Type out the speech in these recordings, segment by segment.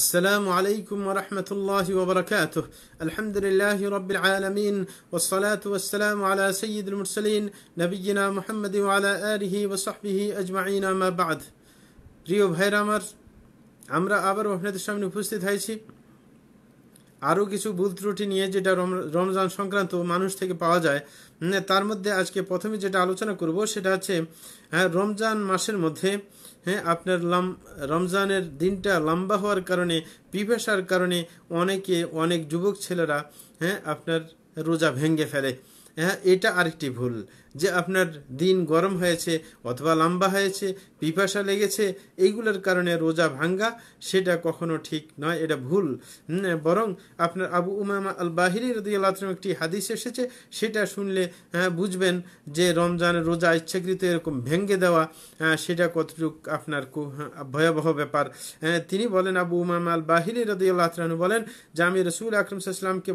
السلام عليكم ورحمة الله وبركاته الحمد لله رب العالمين والصلاة والسلام على سيد المرسلين نبينا محمد وعلى آله وصحبه أجمعين ما بعد প্রিয় ভাইরা عمر আমরা আবারও আপনাদের সামনে উপস্থিত হয়েছি আরও কিছু ভুল ত্রুটি নিয়ে যেটা রমজান সংক্রান্ত মানুষ থেকে পাওয়া যায় তার মধ্যে আজকে প্রথমে যেটা আলোচনা করব সেটা হচ্ছে রমজান মাসের মধ্যে হ্যাঁ আপনার লাম রমজানের দিনটা লম্বা হওয়ার কারণে পিপাসার কারণে অনেকে অনেক যুবক ছেলেরা হ্যাঁ আপনার রোজা ভেঙ্গে ফেলে হ্যাঁ এটা আরেকটি ভুল যে আপনার দিন গরম হয়েছে অথবা লম্বা হয়েছে পিপাসা লেগেছে এইগুলোর কারণে রোজা ভাঙ্গা সেটা কখনো ঠিক নয় এটা ভুল বরং আপনার আবু উমামা আল বাহিরি রদিয়াল্লাহম একটি হাদিস এসেছে সেটা শুনলে হ্যাঁ, বুঝবেন যে রমজানের রোজা ইচ্ছাকৃত এরকম ভেঙ্গে দেওয়া সেটা কতটুক আপনার হ্যাঁ, ভয়াবহ ব্যাপার তিনি বলেন আবু উমামা আল বাহিরি রদিয়াল্লাহ বলেন যে আমি রসুল আকরম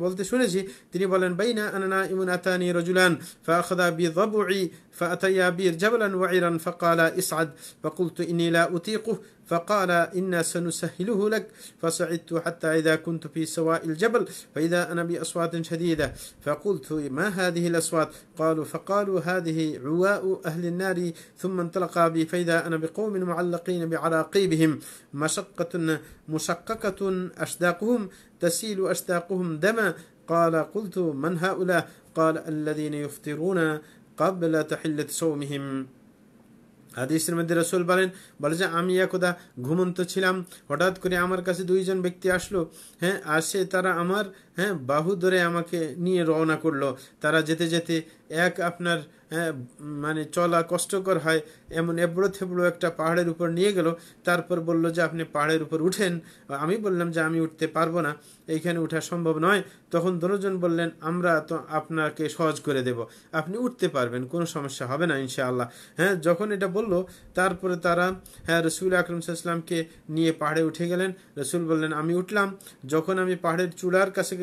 বলতে শুনেছি তিনি বলেন বাইনা আনা ইমুন আতানি রজুলান ফাখদা বি ربعي فأتيا بير جبلا وعرا فقال اسعد فقلت إني لا أطيقه فقال إنا سنسهله لك فصعدت حتى إذا كنت في سواء الجبل فإذا أنا بأصوات شديدة فقلت ما هذه الأصوات قالوا فقالوا هذه عواء أهل النار ثم انطلقا بي فإذا أنا بقوم معلقين بعراقيبهم مشقة مشققة أشداقهم تسيل أشداقهم دما قال قلت من هؤلاء قال الذين يفطرون কাবলা তাহিল্লাত সৌমিহিম হাদিসের মধ্যে রসুল বলেন বলে যে আমি একদা ঘুমন্ত ছিলাম হঠাৎ করে আমার কাছে দুইজন ব্যক্তি আসলো হ্যাঁ আসে তারা আমার হ্যাঁ বাহু ধরে আমাকে নিয়ে রওনা করলো তারা যেতে যেতে এক আপনার হ্যাঁ, মানে চলা কষ্টকর হয় এমন এবড়ো থেবড়ো একটা পাহাড়ের উপর নিয়ে গেল তারপর বলল যে আপনি পাহাড়ের উপর উঠেন আমি বললাম যে আমি উঠতে পারবো না এইখানে উঠা সম্ভব নয় তখন দুজন বললেন আমরা তো আপনাকে সহজ করে দেব আপনি উঠতে পারবেন কোনো সমস্যা হবে না ইনশাআল্লাহ হ্যাঁ যখন এটা বলল তারপরে তারা হ্যাঁ রসুল আকরম ইসলামকে নিয়ে পাহাড়ে উঠে গেলেন রসুল বললেন আমি উঠলাম যখন আমি পাহাড়ের চূড়ার কাছে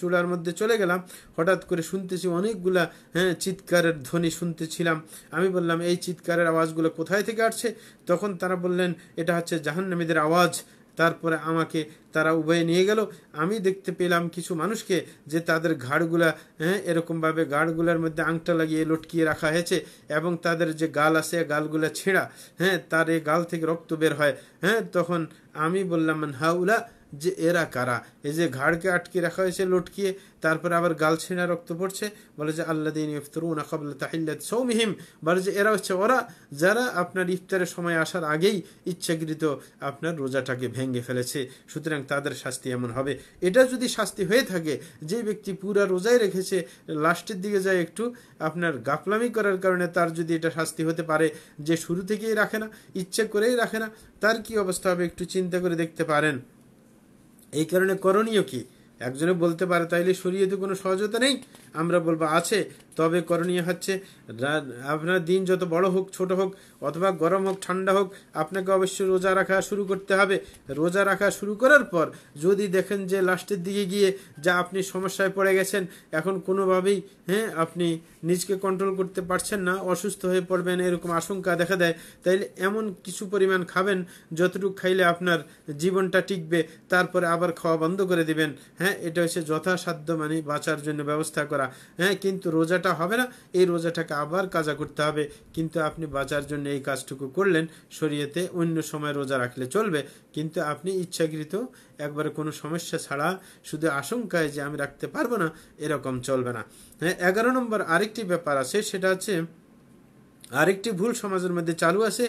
চূড়ার মধ্যে চলে গেলাম হঠাৎ করে শুনতেছি অনেকগুলা হ্যাঁ চিৎকারের ধ্বনি শুনতেছিলাম আমি বললাম এই চিৎকারের আওয়াজগুলো কোথায় থেকে আসছে তখন তারা বললেন এটা হচ্ছে জাহান্নামীদের আওয়াজ তারপরে আমাকে তারা উভয়ে নিয়ে গেল আমি দেখতে পেলাম কিছু মানুষকে যে তাদের ঘাড়গুলা হ্যাঁ এরকমভাবে গাড়গুলার মধ্যে আংটা লাগিয়ে লটকিয়ে রাখা হয়েছে এবং তাদের যে গাল আছে গালগুলা ছেঁড়া হ্যাঁ তার এই গাল থেকে রক্ত বের হয় হ্যাঁ তখন আমি বললাম হাউলা যে এরা কারা এই যে ঘাড়কে আটকে রাখা হয়েছে লটকিয়ে তারপরে আবার গাল ছিঁড়া রক্ত পড়ছে বলে যে আল্লা দিন ইফতরুন আকাবুল্লা তাহিল্লাত সৌমিহিম বলে যে এরা হচ্ছে ওরা যারা আপনার ইফতারের সময় আসার আগেই ইচ্ছাকৃত আপনার রোজাটাকে ভেঙে ফেলেছে সুতরাং তাদের শাস্তি এমন হবে এটা যদি শাস্তি হয়ে থাকে যে ব্যক্তি পুরা রোজায় রেখেছে লাস্টের দিকে যায় একটু আপনার গাফলামি করার কারণে তার যদি এটা শাস্তি হতে পারে যে শুরু থেকেই রাখে না ইচ্ছে করেই রাখে না তার কি অবস্থা হবে একটু চিন্তা করে দেখতে পারেন এই কারণে করণীয় কি একজনে বলতে পারে তাইলে শরীয়তে কোনো সহজতা নেই আমরা বলবো আছে তবে করণীয় হচ্ছে আপনার দিন যত বড় হোক ছোট হোক অথবা গরম হোক ঠান্ডা হোক আপনাকে অবশ্যই রোজা রাখা শুরু করতে হবে রোজা রাখা শুরু করার পর যদি দেখেন যে লাস্টের দিকে গিয়ে যা আপনি সমস্যায় পড়ে গেছেন এখন কোনোভাবেই হ্যাঁ আপনি নিজকে কন্ট্রোল করতে পারছেন না অসুস্থ হয়ে পড়বেন এরকম আশঙ্কা দেখা দেয় তাইলে এমন কিছু পরিমাণ খাবেন যতটুকু খাইলে আপনার জীবনটা টিকবে তারপরে আবার খাওয়া বন্ধ করে দিবেন হ্যাঁ এটা হচ্ছে যথাসাধ্য মানে বাঁচার জন্য ব্যবস্থা করা করা হ্যাঁ কিন্তু রোজাটা হবে না এই রোজাটাকে আবার কাজা করতে হবে কিন্তু আপনি বাঁচার জন্য এই কাজটুকু করলেন শরীয়তে অন্য সময় রোজা রাখলে চলবে কিন্তু আপনি ইচ্ছাকৃত একবারে কোনো সমস্যা ছাড়া শুধু আশঙ্কায় যে আমি রাখতে পারবো না এরকম চলবে না হ্যাঁ এগারো নম্বর আরেকটি ব্যাপার আছে সেটা হচ্ছে আরেকটি ভুল সমাজের মধ্যে চালু আছে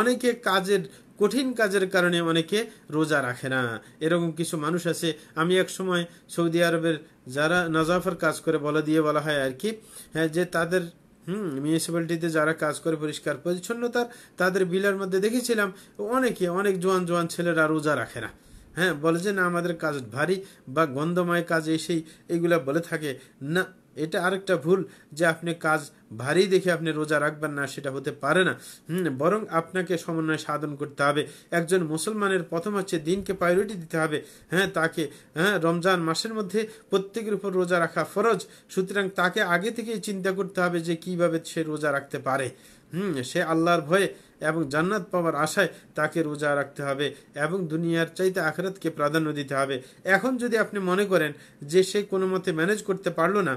অনেকে কাজের কঠিন কাজের কারণে অনেকে রোজা রাখে না এরকম কিছু মানুষ আছে আমি এক সময় সৌদি আরবের যারা নাজাফার কাজ করে বলা দিয়ে বলা হয় আর কি হ্যাঁ যে তাদের হুম মিউনিসিপ্যালিটিতে যারা কাজ করে পরিষ্কার পরিচ্ছন্নতার তাদের বিলের মধ্যে দেখেছিলাম অনেকে অনেক জোয়ান জোয়ান ছেলেরা রোজা রাখে না হ্যাঁ বলে যে না আমাদের কাজ ভারী বা গন্ধময় কাজ এসেই এগুলা বলে থাকে না এটা আরেকটা ভুল যে আপনি কাজ ভারী দেখে আপনি রোজা রাখবেন না সেটা হতে পারে না হুম বরং আপনাকে সমন্বয় সাধন করতে হবে একজন মুসলমানের প্রথম হচ্ছে দিনকে প্রায়োরিটি দিতে হবে হ্যাঁ তাকে হ্যাঁ রমজান মাসের মধ্যে প্রত্যেকের উপর রোজা রাখা ফরজ সুতরাং তাকে আগে থেকেই চিন্তা করতে হবে যে কিভাবে সে রোজা রাখতে পারে হুম সে আল্লাহর ভয়ে এবং জান্নাত পাওয়ার আশায় তাকে রোজা রাখতে হবে এবং দুনিয়ার চাইতে আখরাতকে প্রাধান্য দিতে হবে এখন যদি আপনি মনে করেন যে সে কোনো মতে ম্যানেজ করতে পারলো না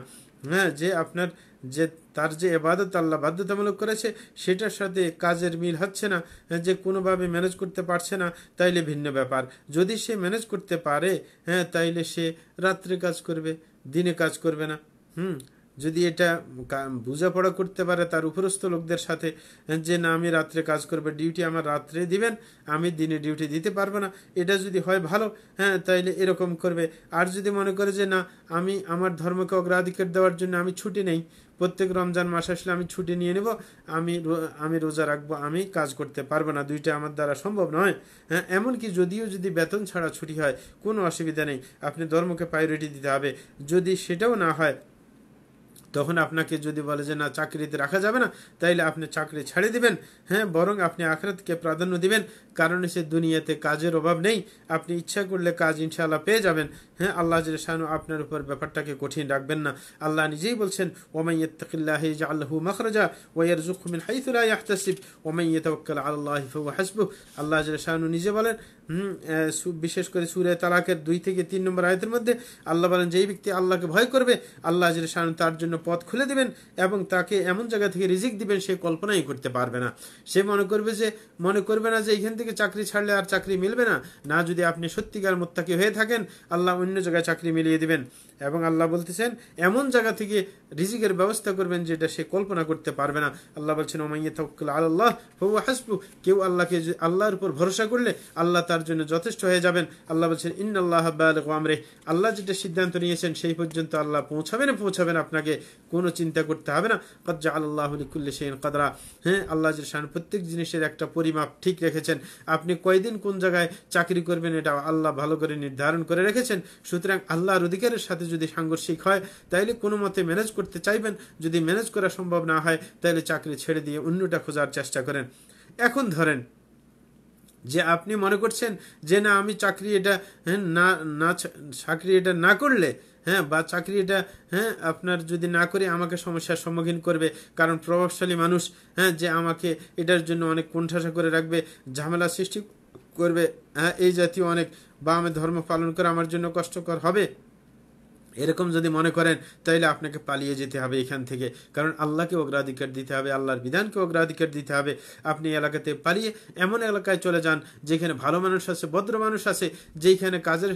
হ্যাঁ যে আপনার যে তার যে এবাদত আল্লাহ বাধ্যতামূলক করেছে সেটার সাথে কাজের মিল হচ্ছে না হ্যাঁ, যে কোনোভাবে ম্যানেজ করতে পারছে না তাইলে ভিন্ন ব্যাপার যদি সে ম্যানেজ করতে পারে হ্যাঁ তাইলে সে রাত্রে কাজ করবে দিনে কাজ করবে না হুম যদি এটা বোঝাপড়া করতে পারে তার উপরস্থ লোকদের সাথে যে না আমি রাত্রে কাজ করবো ডিউটি আমার রাত্রে দিবেন আমি দিনে ডিউটি দিতে পারবো না এটা যদি হয় ভালো হ্যাঁ তাইলে এরকম করবে আর যদি মনে করে যে না আমি আমার ধর্মকে অগ্রাধিকার দেওয়ার জন্য আমি ছুটি নেই প্রত্যেক রমজান মাস আসলে আমি ছুটি নিয়ে নেব আমি আমি রোজা রাখবো আমি কাজ করতে পারবো না দুইটা আমার দ্বারা সম্ভব নয় হ্যাঁ এমনকি যদিও যদি বেতন ছাড়া ছুটি হয় কোনো অসুবিধা নেই আপনি ধর্মকে প্রায়োরিটি দিতে হবে যদি সেটাও না হয় তখন আপনাকে যদি বলে যে না চাকরিতে রাখা যাবে না তাইলে আপনি চাকরি ছেড়ে দিবেন হ্যাঁ বরং আপনি আখরাতকে প্রাধান্য দিবেন কারণ সে দুনিয়াতে কাজের অভাব নেই আপনি ইচ্ছা করলে কাজ ইনশাআল্লাহ পেয়ে যাবেন হ্যাঁ আল্লাহ শাহানু আপনার উপর ব্যাপারটাকে কঠিন রাখবেন না আল্লাহ নিজেই বলছেন আল্লাহ শাহানু নিজে বলেন বিশেষ করে সুরে তালাকের দুই থেকে তিন নম্বর আয়তের মধ্যে আল্লাহ বলেন যেই ব্যক্তি আল্লাহকে ভয় করবে আল্লাহ শাহানু তার জন্য পথ খুলে দেবেন এবং তাকে এমন জায়গা থেকে রিজিক দিবেন সে কল্পনাই করতে পারবে না সে মনে করবে যে মনে করবে না যে এখান থেকে চাকরি ছাড়লে আর চাকরি মিলবে না না যদি আপনি সত্যিকার মোত্তাকি হয়ে থাকেন আল্লাহ অন্য অন্য জায়গায় চাকরি মিলিয়ে দিবেন এবং আল্লাহ বলতেছেন এমন জায়গা থেকে রিজিকের ব্যবস্থা করবেন যেটা সে কল্পনা করতে পারবে না আল্লাহ বলছেন ওমাইয়া আল্লাহ হবু হাসবু কেউ আল্লাহকে আল্লাহর উপর ভরসা করলে আল্লাহ তার জন্য যথেষ্ট হয়ে যাবেন আল্লাহ বলছেন ইন আল্লাহ আমরে আল্লাহ যেটা সিদ্ধান্ত নিয়েছেন সেই পর্যন্ত আল্লাহ পৌঁছাবেন পৌঁছাবেন আপনাকে কোনো চিন্তা করতে হবে না কজ্জা আল্লাহ লিকুল্লি সেন কাদরা হ্যাঁ আল্লাহ যে প্রত্যেক জিনিসের একটা পরিমাপ ঠিক রেখেছেন আপনি কয়দিন কোন জায়গায় চাকরি করবেন এটা আল্লাহ ভালো করে নির্ধারণ করে রেখেছেন সুতরাং আল্লাহর অধিকারের সাথে যদি সাংঘর্ষিক হয় তাইলে কোনো মতে ম্যানেজ করতে চাইবেন যদি ম্যানেজ করা সম্ভব না হয় তাহলে চাকরি ছেড়ে দিয়ে অন্যটা খোঁজার চেষ্টা করেন এখন ধরেন যে আপনি মনে করছেন যে না আমি চাকরি এটা হ্যাঁ, না না চাকরি এটা না করলে হ্যাঁ বা চাকরি এটা হ্যাঁ আপনার যদি না করে আমাকে সমস্যার সম্মুখীন করবে কারণ প্রভাবশালী মানুষ হ্যাঁ যে আমাকে এটার জন্য অনেক কণ্ঠাসা করে রাখবে ঝামেলা সৃষ্টি করবে হ্যাঁ এই জাতীয় অনেক বা আমি ধর্ম পালন করে আমার জন্য কষ্টকর হবে এরকম যদি মনে করেন তাহলে আপনাকে পালিয়ে যেতে হবে এখান থেকে কারণ আল্লাহকে অগ্রাধিকার দিতে হবে আল্লাহর বিধানকে অগ্রাধিকার দিতে হবে আপনি এলাকাতে পালিয়ে এমন এলাকায় চলে যান যেখানে ভালো মানুষ আছে ভদ্র মানুষ আছে যেখানে কাজের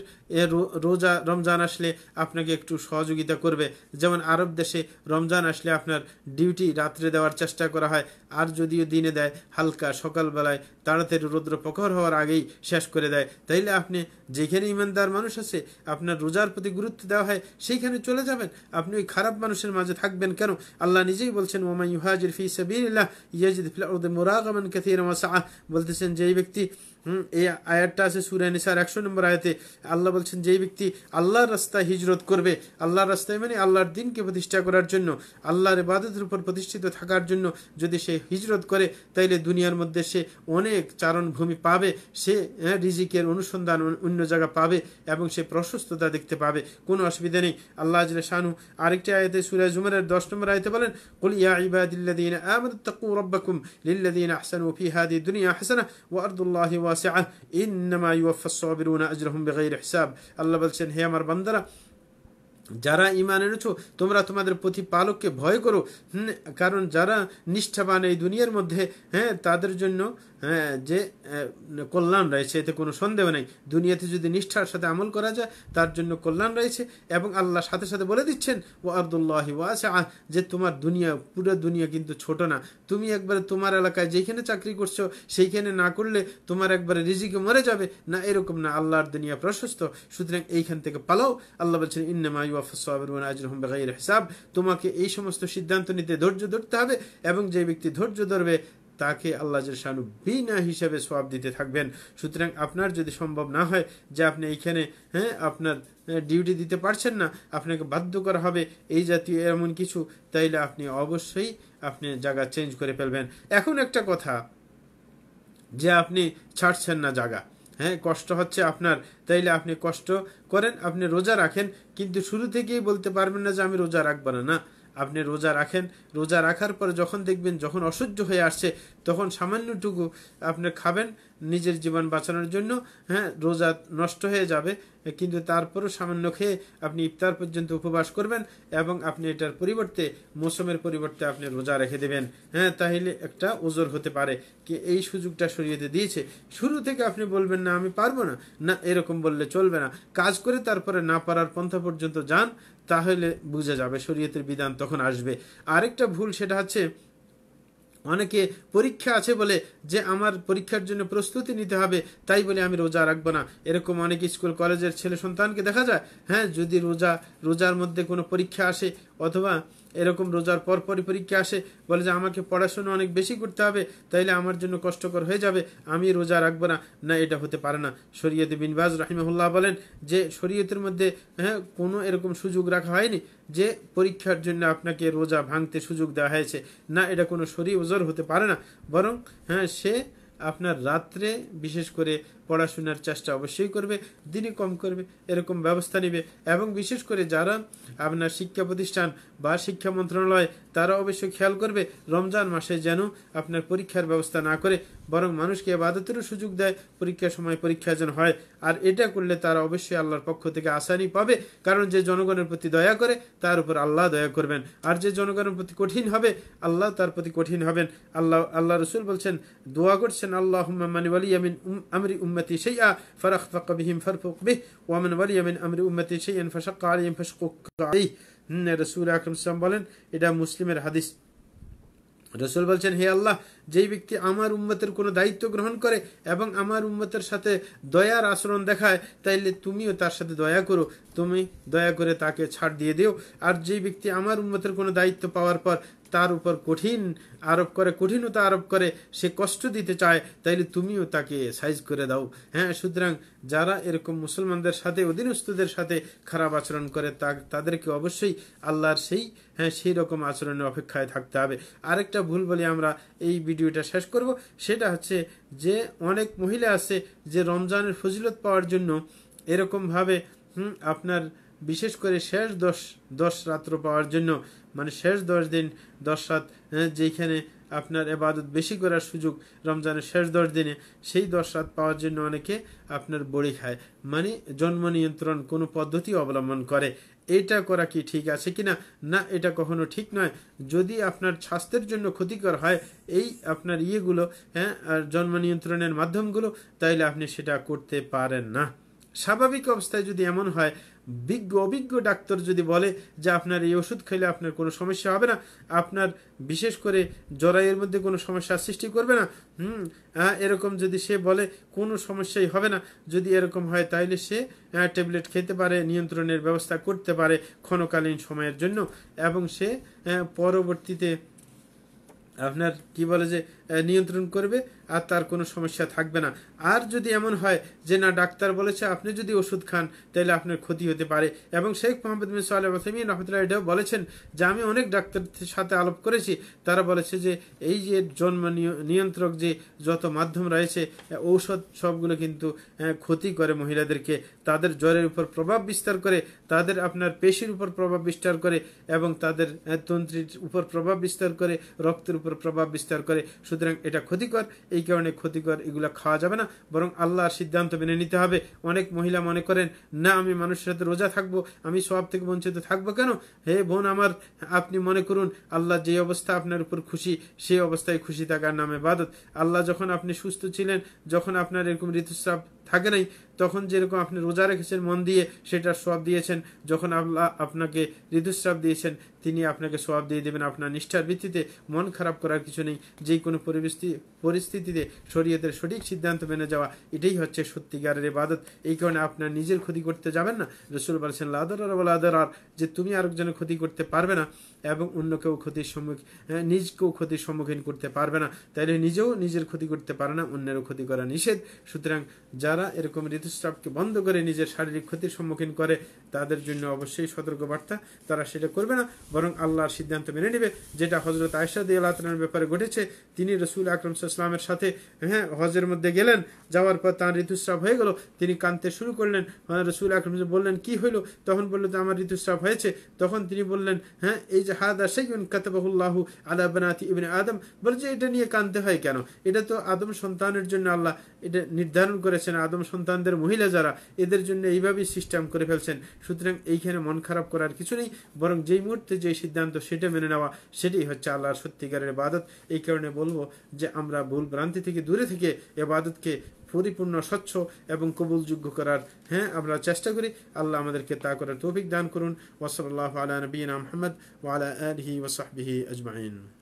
রোজা রমজান আসলে আপনাকে একটু সহযোগিতা করবে যেমন আরব দেশে রমজান আসলে আপনার ডিউটি রাত্রে দেওয়ার চেষ্টা করা হয় আর যদিও দিনে দেয় হালকা সকালবেলায় তাড়াতাড়ি রৌদ্র প্রখর হওয়ার আগেই শেষ করে দেয় তাইলে আপনি যেখানে ইমানদার মানুষ আছে আপনার রোজার প্রতি গুরুত্ব দেওয়া হয় সেইখানে চলে যাবেন আপনি ওই খারাপ মানুষের মাঝে থাকবেন কেন আল্লাহ নিজেই বলছেন ওমাই ইউহাজির ফি সাবিল্লাহ বলতেছেন যেই ব্যক্তি এই আয়াতটা আছে সুরে নিসার একশো নম্বর আয়াতে আল্লাহ বলছেন যেই ব্যক্তি আল্লাহর রাস্তায় হিজরত করবে আল্লাহর রাস্তায় মানে আল্লাহর দিনকে প্রতিষ্ঠা করার জন্য আল্লাহর ইবাদতের উপর প্রতিষ্ঠিত থাকার জন্য যদি সে হিজরত করে তাইলে দুনিয়ার মধ্যে সে অনেক চারণ ভূমি পাবে সে হ্যাঁ, রিজিকের অনুসন্ধান অন্য জায়গা পাবে এবং সে প্রশস্ততা দেখতে পাবে কোনো অসুবিধা সুবিধা নেই আল্লাহ আজলে আরেকটি আয়তে সুরায় জুমারের দশ নম্বর আয়তে বলেন যারা ইমান এনেছো তোমরা তোমাদের প্রতিপালককে ভয় করো কারণ যারা নিষ্ঠাবান এই দুনিয়ার মধ্যে হ্যাঁ তাদের জন্য হ্যাঁ যে কল্যাণ রয়েছে এতে কোনো সন্দেহ নেই দুনিয়াতে যদি নিষ্ঠার সাথে আমল করা যায় তার জন্য কল্যাণ রয়েছে এবং আল্লাহ সাথে সাথে বলে দিচ্ছেন ও আবদুল্লাহি যে তোমার দুনিয়া পুরো দুনিয়া কিন্তু ছোট না তুমি একবারে তোমার এলাকায় যেখানে চাকরি করছো সেইখানে না করলে তোমার একবারে রিজিকে মরে যাবে না এরকম না আল্লাহর দুনিয়া প্রশস্ত সুতরাং এইখান থেকে পালাও আল্লাহ বলছেন হিসাব তোমাকে এই সমস্ত সিদ্ধান্ত নিতে ধৈর্য ধরতে হবে এবং যে ব্যক্তি ধৈর্য ধরবে তাকে আল্লাহ জানু বিনা হিসাবে সব দিতে থাকবেন সুতরাং আপনার যদি সম্ভব না হয় যে আপনি এইখানে হ্যাঁ আপনার ডিউটি দিতে পারছেন না আপনাকে বাধ্য করা হবে এই জাতীয় এমন কিছু তাইলে আপনি অবশ্যই আপনি জায়গা চেঞ্জ করে ফেলবেন এখন একটা কথা যে আপনি ছাড়ছেন না জায়গা হ্যাঁ কষ্ট হচ্ছে আপনার তাইলে আপনি কষ্ট করেন আপনি রোজা রাখেন কিন্তু শুরু থেকেই বলতে পারবেন না যে আমি রোজা রাখবো না না আপনি রোজা রাখেন রোজা রাখার পর যখন দেখবেন যখন অসহ্য হয়ে আসছে তখন সামান্যটুকু আপনি খাবেন নিজের জীবন বাঁচানোর জন্য হ্যাঁ রোজা নষ্ট হয়ে যাবে কিন্তু তারপরও সামান্য খেয়ে আপনি ইফতার পর্যন্ত উপবাস করবেন এবং আপনি এটার পরিবর্তে মৌসুমের পরিবর্তে আপনি রোজা রেখে দেবেন হ্যাঁ তাহলে একটা ওজোর হতে পারে কি এই সুযোগটা সরিয়ে দিয়েছে শুরু থেকে আপনি বলবেন না আমি পারবো না না এরকম বললে চলবে না কাজ করে তারপরে না পারার পন্থা পর্যন্ত যান তাহলে বোঝা যাবে শরীয়তের বিধান তখন আসবে আরেকটা ভুল সেটা হচ্ছে অনেকে পরীক্ষা আছে বলে যে আমার পরীক্ষার জন্য প্রস্তুতি নিতে হবে তাই বলে আমি রোজা রাখবো না এরকম অনেক স্কুল কলেজের ছেলে সন্তানকে দেখা যায় হ্যাঁ যদি রোজা রোজার মধ্যে কোনো পরীক্ষা আসে অথবা এরকম রোজার পরপরই পরীক্ষা আসে বলে যে আমাকে পড়াশোনা অনেক বেশি করতে হবে তাইলে আমার জন্য কষ্টকর হয়ে যাবে আমি রোজা রাখবো না না এটা হতে পারে না শরীয়তে বিনবাজ রাহিমহুল্লাহ বলেন যে শরীয়তের মধ্যে হ্যাঁ কোনো এরকম সুযোগ রাখা হয়নি যে পরীক্ষার জন্য আপনাকে রোজা ভাঙতে সুযোগ দেওয়া হয়েছে না এটা কোনো শরীর ওজোর হতে পারে না বরং হ্যাঁ সে আপনার রাত্রে বিশেষ করে পড়াশোনার চেষ্টা অবশ্যই করবে দিনে কম করবে এরকম ব্যবস্থা নেবে এবং বিশেষ করে যারা আপনার শিক্ষা প্রতিষ্ঠান বা শিক্ষা মন্ত্রণালয় তারা অবশ্যই খেয়াল করবে রমজান মাসে যেন আপনার পরীক্ষার ব্যবস্থা না করে বরং মানুষকে আবাদতেরও সুযোগ দেয় পরীক্ষার সময় পরীক্ষা যেন হয় আর এটা করলে তারা অবশ্যই আল্লাহর পক্ষ থেকে আসানি পাবে কারণ যে জনগণের প্রতি দয়া করে তার উপর আল্লাহ দয়া করবেন আর যে জনগণের প্রতি কঠিন হবে আল্লাহ তার প্রতি কঠিন হবেন আল্লাহ আল্লাহ রসুল বলছেন দোয়া করছেন আল্লাহ মানি আমিন আমরি উম أمتي شيئا فلأخفق بهم فارفق به ومن ولي من أمر أمتي شيئا فشق عليهم فاشقق عليه রসুল আকরম সাম বলেন এটা مسلم الحديث রসুল বলছেন হে আল্লাহ যে ব্যক্তি আমার উম্মতের কোনো দায়িত্ব গ্রহণ করে এবং আমার উম্মতের সাথে দয়ার আচরণ দেখায় তাইলে তুমিও তার সাথে দয়া করো তুমি দয়া করে তাকে ছাড় দিয়ে দিও আর যে ব্যক্তি আমার উম্মতের কোনো দায়িত্ব পাওয়ার পর তার উপর কঠিন আরোপ করে কঠিনতা আরোপ করে সে কষ্ট দিতে চায় তাইলে তুমিও তাকে সাইজ করে দাও হ্যাঁ সুতরাং যারা এরকম মুসলমানদের সাথে অধীনস্থদের সাথে খারাপ আচরণ করে তাদেরকে অবশ্যই আল্লাহর সেই হ্যাঁ সেই রকম আচরণের অপেক্ষায় থাকতে হবে আরেকটা ভুল বলে আমরা এই ভিডিওটা শেষ করব সেটা হচ্ছে যে অনেক মহিলা আছে যে রমজানের ফজিলত পাওয়ার জন্য এরকমভাবে আপনার বিশেষ করে শেষ দশ দশ রাত্র পাওয়ার জন্য মানে শেষ দশ দিন দশ রাত হ্যাঁ, যেখানে আপনার এবাদত বেশি করার সুযোগ রমজানের শেষ দশ দিনে সেই দশ রাত পাওয়ার জন্য অনেকে আপনার বড়ি খায় মানে জন্ম নিয়ন্ত্রণ কোনো পদ্ধতি অবলম্বন করে এটা করা কি ঠিক আছে কি না না এটা কখনো ঠিক নয় যদি আপনার স্বাস্থ্যের জন্য ক্ষতিকর হয় এই আপনার ইয়েগুলো হ্যাঁ আর জন্ম নিয়ন্ত্রণের মাধ্যমগুলো তাইলে আপনি সেটা করতে পারেন না স্বাভাবিক অবস্থায় যদি এমন হয় বিজ্ঞ অভিজ্ঞ ডাক্তার যদি বলে যে আপনার এই ওষুধ খেলে আপনার কোনো সমস্যা হবে না আপনার বিশেষ করে জরায়ের মধ্যে কোনো সমস্যার সৃষ্টি করবে না হুম এরকম যদি সে বলে কোনো সমস্যাই হবে না যদি এরকম হয় তাহলে সে ট্যাবলেট খেতে পারে নিয়ন্ত্রণের ব্যবস্থা করতে পারে ক্ষণকালীন সময়ের জন্য এবং সে পরবর্তীতে আপনার কি বলে যে নিয়ন্ত্রণ করবে আর তার কোনো সমস্যা থাকবে না আর যদি এমন হয় যে না ডাক্তার বলেছে আপনি যদি ওষুধ খান তাহলে আপনার ক্ষতি হতে পারে এবং শেখ মোহাম্মদ মিন সাল্লাহ রহমিন রহমতুল্লাহ এটাও বলেছেন যে আমি অনেক ডাক্তারদের সাথে আলোপ করেছি তারা বলেছে যে এই যে জন্ম নিয়ন্ত্রক যে যত মাধ্যম রয়েছে ঔষধ সবগুলো কিন্তু ক্ষতি করে মহিলাদেরকে তাদের জ্বরের উপর প্রভাব বিস্তার করে তাদের আপনার পেশির উপর প্রভাব বিস্তার করে এবং তাদের তন্ত্রীর উপর প্রভাব বিস্তার করে রক্তের উপর প্রভাব বিস্তার করে সুতরাং এটা ক্ষতিকর এই কারণে ক্ষতিকর এগুলো খাওয়া যাবে না বরং আল্লাহর সিদ্ধান্ত মেনে নিতে হবে অনেক মহিলা মনে করেন না আমি মানুষের সাথে রোজা থাকবো আমি সব থেকে বঞ্চিত থাকবো কেন হে বোন আমার আপনি মনে করুন আল্লাহ যে অবস্থা আপনার উপর খুশি সেই অবস্থায় খুশি থাকার নামে বাদত আল্লাহ যখন আপনি সুস্থ ছিলেন যখন আপনার এরকম ঋতুস্রাব থাকে নাই তখন যেরকম আপনি রোজা রেখেছেন মন দিয়ে সেটার সব দিয়েছেন যখন আল্লাহ আপনাকে ঋতুস্রাব দিয়েছেন তিনি আপনাকে সব দিয়ে দেবেন আপনার নিষ্ঠার ভিত্তিতে মন খারাপ করার কিছু নেই যে কোনো পরিবেশ পরিস্থিতিতে শরীয়তের সঠিক সিদ্ধান্ত মেনে যাওয়া এটাই হচ্ছে সত্যিকারের ইবাদত এই কারণে আপনার নিজের ক্ষতি করতে যাবেন না রসুল বলছেন লাদরার আদরার যে তুমি আরেকজনের ক্ষতি করতে পারবে না এবং অন্য কেউ ক্ষতির সম্মুখীন হ্যাঁ, নিজকেও ক্ষতির সম্মুখীন করতে পারবে না তাইলে নিজেও নিজের ক্ষতি করতে পারে না অন্যেরও ক্ষতি করা নিষেধ সুতরাং যারা এরকম ঋতুস্রাবকে বন্ধ করে নিজের শারীরিক ক্ষতির সম্মুখীন করে তাদের জন্য অবশ্যই সতর্কবার্তা তারা সেটা করবে না বরং আল্লাহর সিদ্ধান্ত মেনে নেবে যেটা হজরত আয়সা দিয়ে আল্লাহ ব্যাপারে ঘটেছে তিনি রসুল আকরম ইসলামের সাথে হ্যাঁ হজের মধ্যে গেলেন যাওয়ার পর তার ঋতুস্রাব হয়ে গেল তিনি কানতে শুরু করলেন মানে রসুল আকরম বললেন কি হইলো তখন বললো আমার ঋতুস্রাব হয়েছে তখন তিনি বললেন হ্যাঁ এই যে হাদা সেইন কাতাবাহুল্লাহু আদা বানাতি ইবিন আদম যে এটা নিয়ে কানতে হয় কেন এটা তো আদম সন্তানের জন্য আল্লাহ এটা নির্ধারণ করেছেন আদম সন্তানদের মহিলা যারা এদের জন্য এইভাবেই সিস্টেম করে ফেলছেন সুতরাং এইখানে মন খারাপ করার কিছু নেই বরং যেই মুহূর্তে যে সিদ্ধান্ত সেটা মেনে নেওয়া সেটাই হচ্ছে আল্লাহর সত্যিকারের বাদত এই কারণে বলবো যে আমরা আমরা ভুল ভ্রান্তি থেকে দূরে থেকে এবাদতকে পরিপূর্ণ স্বচ্ছ এবং কবুলযোগ্য করার হ্যাঁ আমরা চেষ্টা করি আল্লাহ আমাদেরকে তা করার তৌফিক দান করুন ওসল আলা নবীন আহমদ ওয়ালা আলহি ওসাহবিহি আজমাইন